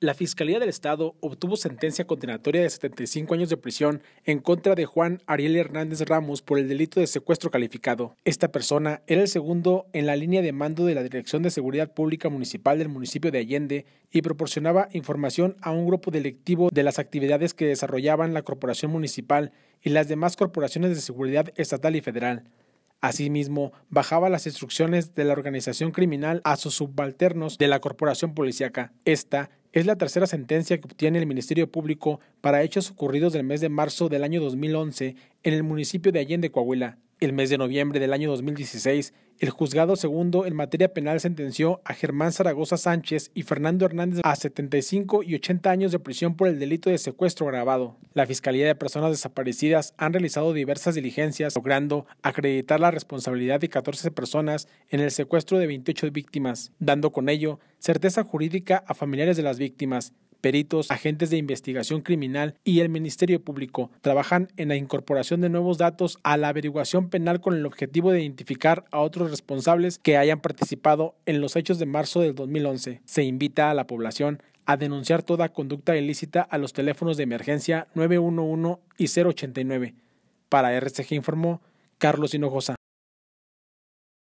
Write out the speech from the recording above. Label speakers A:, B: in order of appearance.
A: La Fiscalía del Estado obtuvo sentencia condenatoria de 75 años de prisión en contra de Juan Ariel Hernández Ramos por el delito de secuestro calificado. Esta persona era el segundo en la línea de mando de la Dirección de Seguridad Pública Municipal del municipio de Allende y proporcionaba información a un grupo delictivo de las actividades que desarrollaban la Corporación Municipal y las demás corporaciones de seguridad estatal y federal. Asimismo, bajaba las instrucciones de la organización criminal a sus subalternos de la corporación policíaca. Esta es la tercera sentencia que obtiene el Ministerio Público para hechos ocurridos del mes de marzo del año 2011 en el municipio de Allende, Coahuila. El mes de noviembre del año 2016, el juzgado segundo en materia penal sentenció a Germán Zaragoza Sánchez y Fernando Hernández a 75 y 80 años de prisión por el delito de secuestro grabado. La Fiscalía de Personas Desaparecidas han realizado diversas diligencias, logrando acreditar la responsabilidad de 14 personas en el secuestro de 28 víctimas, dando con ello certeza jurídica a familiares de las víctimas, peritos, agentes de investigación criminal y el Ministerio Público trabajan en la incorporación de nuevos datos a la averiguación penal con el objetivo de identificar a otros responsables que hayan participado en los hechos de marzo del 2011. Se invita a la población a denunciar toda conducta ilícita a los teléfonos de emergencia 911 y 089. Para RCG informó Carlos Hinojosa.